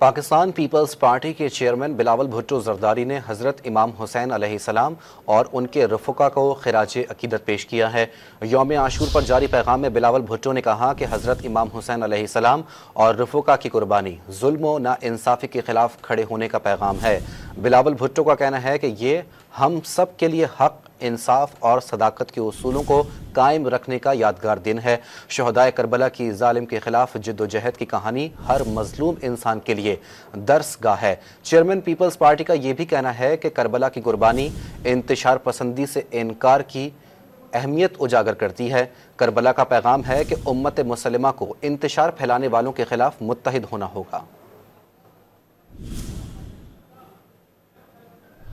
Pakistan peoples party के chairman Bilawal Bhutto Zardari ने हज़रत इमाम हुसैन सलाम और उनके रफुका को खराज अकीदत पेश किया है योम आशूर पर जारी पैगाम में बिलावल भुट्टो ने कहा कि हज़रत इमाम हुसैन सलाम और रफुका की कुर्बानी जुल्म ना इंसाफ़ी के ख़िलाफ़ खड़े होने का पैगाम है बिलावल भुट्टो का कहना है कि ये हम सब के लिए हक़ इंसाफ और सदाकत के असूलों को कायम रखने का यादगार दिन है शहदाय करबला की जालिम के खिलाफ जद्दोजहद की कहानी हर मजलूम इंसान के लिए दर्स गाह है चेयरमैन पीपल्स पार्टी का यह भी कहना है कि करबला की कुर्बानी इंतशार पसंदी से इनकार की अहमियत उजागर करती है करबला का पैगाम है कि उम्मत मुसलमा को इंतशार फैलाने वालों के खिलाफ मुतहद होना होगा